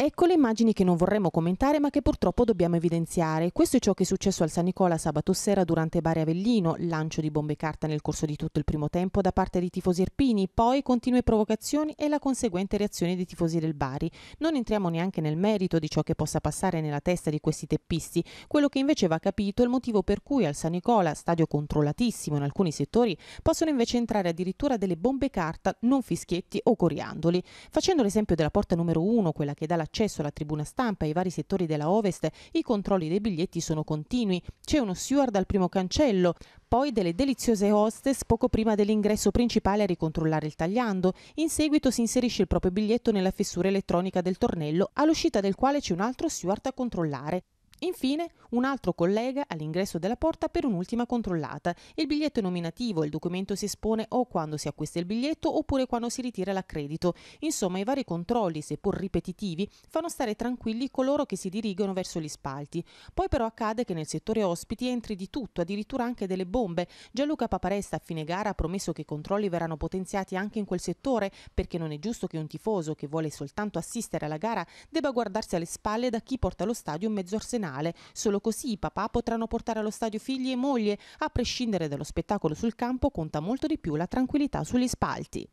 Ecco le immagini che non vorremmo commentare ma che purtroppo dobbiamo evidenziare. Questo è ciò che è successo al San Nicola sabato sera durante Bari Avellino, lancio di bombe carta nel corso di tutto il primo tempo da parte dei tifosi erpini, poi continue provocazioni e la conseguente reazione dei tifosi del Bari. Non entriamo neanche nel merito di ciò che possa passare nella testa di questi teppisti, quello che invece va capito è il motivo per cui al San Nicola, stadio controllatissimo in alcuni settori, possono invece entrare addirittura delle bombe carta, non fischietti o coriandoli. Facendo l'esempio della porta numero 1, quella che dà la l'accesso alla tribuna stampa e ai vari settori della Ovest, i controlli dei biglietti sono continui. C'è uno steward al primo cancello, poi delle deliziose hostess poco prima dell'ingresso principale a ricontrollare il tagliando. In seguito si inserisce il proprio biglietto nella fessura elettronica del tornello, all'uscita del quale c'è un altro steward a controllare. Infine, un altro collega all'ingresso della porta per un'ultima controllata. Il biglietto è nominativo, il documento si espone o quando si acquista il biglietto oppure quando si ritira l'accredito. Insomma, i vari controlli, seppur ripetitivi, fanno stare tranquilli coloro che si dirigono verso gli spalti. Poi però accade che nel settore ospiti entri di tutto, addirittura anche delle bombe. Gianluca Paparesta a fine gara ha promesso che i controlli verranno potenziati anche in quel settore perché non è giusto che un tifoso che vuole soltanto assistere alla gara debba guardarsi alle spalle da chi porta allo stadio mezzo arsenale nazionale. Solo così i papà potranno portare allo stadio figli e moglie. A prescindere dallo spettacolo sul campo conta molto di più la tranquillità sugli spalti.